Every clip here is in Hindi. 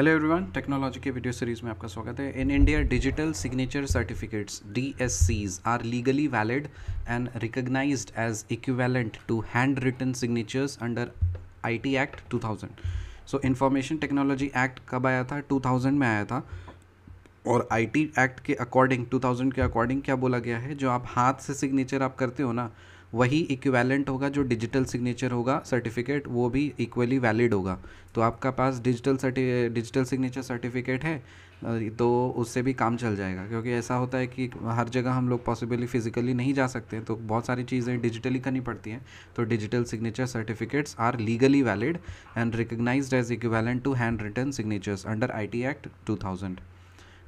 हेलो एवरीवन टेक्नोलॉजी के वीडियो सीरीज़ में आपका स्वागत है in India digital signature certificates डी are legally valid and recognise as equivalent to hand written signatures under IT act 2000 so information technology act कब आया था 2000 में आया था और आईटी एक्ट के अकॉर्डिंग 2000 के अकॉर्डिंग क्या बोला गया है जो आप हाथ से सिग्नेचर आप करते हो ना वही इक्वेलेंट होगा जो डिजिटल सिग्नेचर होगा सर्टिफिकेट वो भी इक्वली वैलिड होगा तो आपका पास डिजिटल सर्टि डिजिटल सिग्नेचर सर्टिफिकेट है तो उससे भी काम चल जाएगा क्योंकि ऐसा होता है कि हर जगह हम लोग पॉसिबली फिजिकली नहीं जा सकते तो बहुत सारी चीज़ें डिजिटली करनी पड़ती हैं तो digital signature certificates are legally valid and recognise as equivalent to hand written signatures under I T act two thousand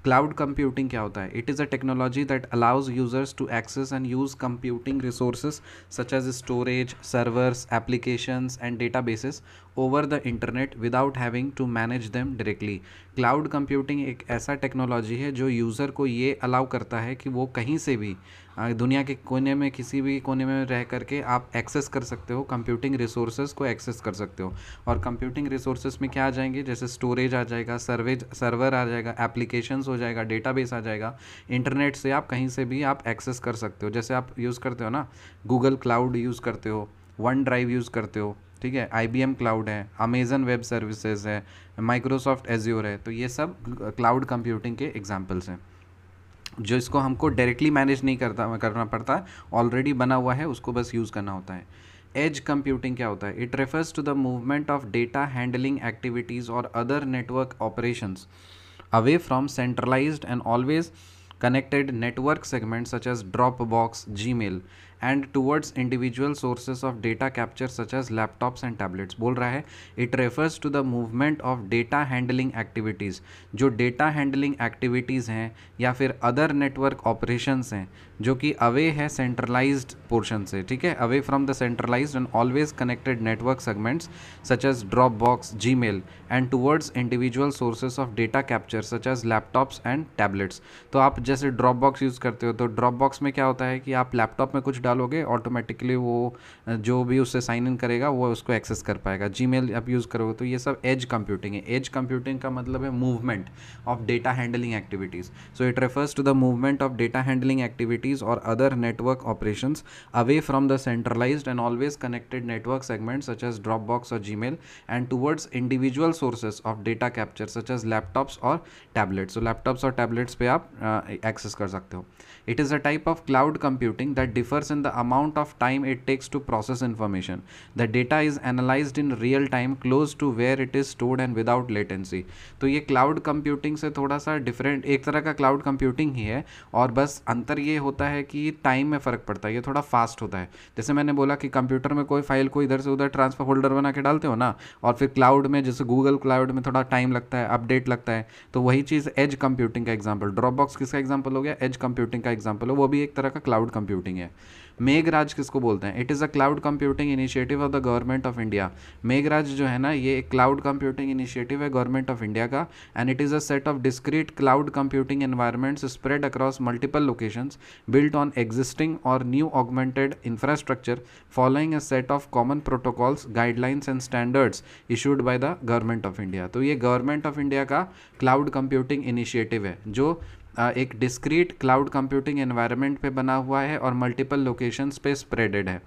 cloud computing क्या होता है it is a technology that allows users to access and use computing resources such as storage servers applications and databases over the internet without having to manage them directly cloud computing एक ऐसा टेक्नोलॉजी है जो यूज़र को ये अलाउ करता है कि वो कहीं से भी दुनिया के कोने में किसी भी कोने में रह करके आप एक्सेस कर सकते हो कंप्यूटिंग रिसोर्सेज को एक्सेस कर सकते हो और कंप्यूटिंग रिसोर्सेज में क्या आ जाएंगे जैसे स्टोरेज आ जाएगा सर्वेज सर्वर आ जाएगा एप्लीकेशंस हो जाएगा डेटाबेस आ जाएगा इंटरनेट से आप कहीं से भी आप एक्सेस कर सकते हो जैसे आप यूज़ करते हो ना गूगल क्लाउड यूज़ करते हो वन ड्राइव यूज़ करते हो ठीक है आई बी एम क्लाउड है अमेजन वेब सर्विसेज है माइक्रोसॉफ्ट एज्योर है तो ये सब क्लाउड कंप्यूटिंग के एग्जाम्पल्स हैं जो इसको हमको डायरेक्टली मैनेज नहीं करता करना पड़ता है ऑलरेडी बना हुआ है उसको बस यूज़ करना होता है एज कंप्यूटिंग क्या होता है it refers to the movement of data handling activities और other network operations away from centralized and always connected network segments such as Dropbox, Gmail and towards individual sources of data capture such as laptops and tablets बोल रहा है it refers to the movement of data handling activities जो डेटा हैंडलिंग एक्टिविटीज़ हैं या फिर अदर नेटवर्क ऑपरेशंस हैं जो कि अवे है सेंट्रलाइज्ड पोर्शन से ठीक है away from the centralise and always connected network segments such as Dropbox Gmail and towards individual sources of data capture such as laptops and tablets तो आप जैसे ड्रॉप बॉक्स यूज़ करते हो तो ड्रॉप बॉक्स में क्या होता है कि आप लैपटॉप में कुछ डाल डालोगे ऑटोमेटिकली वो जो भी उससे साइन इन करेगा वो उसको एक्सेस कर पाएगा जी आप यूज़ करोगे तो ये सब एज कंप्यूटिंग है एज कंप्यूटिंग का मतलब है movement of data handling activities so it refers to the movement of data handling activities और other network operation away from the centralise and always connected network segment such as Dropbox और G and towards individual sources of data capture such as laptops or tablets. So laptops और टैबलेट्स पे आप एक्सेस uh, कर सकते हो. It is a type of cloud computing that differs in and the amount of time it takes to process information. The data is analyzed in real time close to where it is stored and without latency. तो ये क्लाउड कंप्यूटिंग से थोड़ा सा डिफरेंट एक तरह का क्लाउड कंप्यूटिंग ही है और बस अंतर ये होता है कि टाइम में फ़र्क पड़ता है ये थोड़ा फास्ट होता है जैसे मैंने बोला कि कंप्यूटर में कोई फाइल को इधर से उधर ट्रांसफर होल्डर बना के डालते हो ना और फिर क्लाउड में जैसे गूगल क्लाउड में थोड़ा टाइम लगता है अपडेट लगता है तो वही चीज़ एज कंप्यूटिंग का एग्जाम्पल ड्रॉप बॉक्स किसका एग्जाम्पल हो गया एज कंप्यूटिंग का एग्जाम्पल हो वो भी एक तरह का क्लाउड कंप्यूटिंग है मेघराज किसको बोलते हैं it is a cloud computing initiative of the government of India Meghraj जो है ना ये एक क्लाउड कंप्यूटिंग इनिशिएटिव है गवर्नमेंट ऑफ इंडिया का and it is a set of discrete cloud computing environments spread across multiple location built on existing और new augmented infrastructure following a set of common protocols guidelines and standards issued by the government of India तो ये गवर्नमेंट ऑफ इंडिया का क्लाउड कंप्यूटिंग इनिशिएटिव है जो एक डिस्क्रीट क्लाउड कंप्यूटिंग एनवायरनमेंट पे बना हुआ है और मल्टीपल लोकेशंस पे स्प्रेडेड है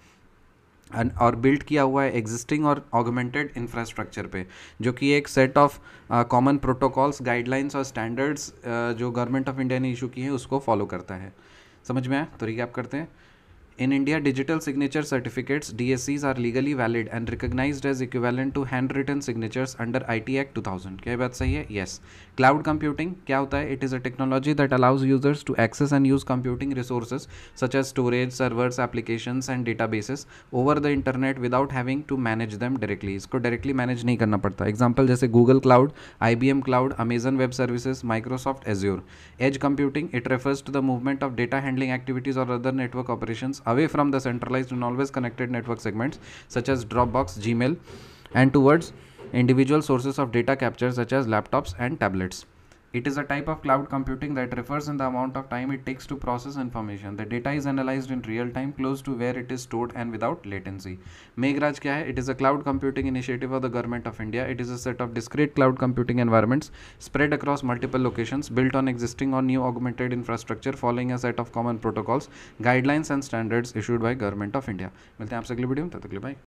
और बिल्ड किया हुआ है एग्जिस्टिंग और ऑगमेंटेड इंफ्रास्ट्रक्चर पे जो कि एक set of common protocols guidelines और स्टैंडर्ड्स जो गवर्नमेंट ऑफ इंडिया ने इशू किए हैं उसको फॉलो करता है समझ में आया तो रिकैप करते हैं In India, digital signature certificates DSCs are legally valid and recognized as equivalent to handwritten signatures under IT Act 2000. क्या बात सही है येस क्लाउड कंप्यूटिंग क्या होता है it is a technology that allows users to access and use computing resources such as storage servers applications and databases over the internet without having to manage them directly इसको डायरेक्टली मैनेज नहीं करना पड़ता एग्जाम्पल जैसे Google cloud I B M cloud Amazon web services Microsoft Azure edge computing it refers to the movement of data handling activities और other network operation away from the centralized and always connected network segments such as Dropbox, Gmail and towards individual sources of data capture such as laptops and tablets. It is a type of cloud computing that refers in the amount of time it takes to process information. The data is analyzed in real time close to where it is stored and without latency. Meghraj kya hai? It is a cloud computing initiative of the government of India. It is a set of discrete cloud computing environments spread across multiple locations built on existing or new augmented infrastructure following a set of common protocols, guidelines and standards issued by government of India. मिलते हैं आपसे अगली वीडियो में तब तक के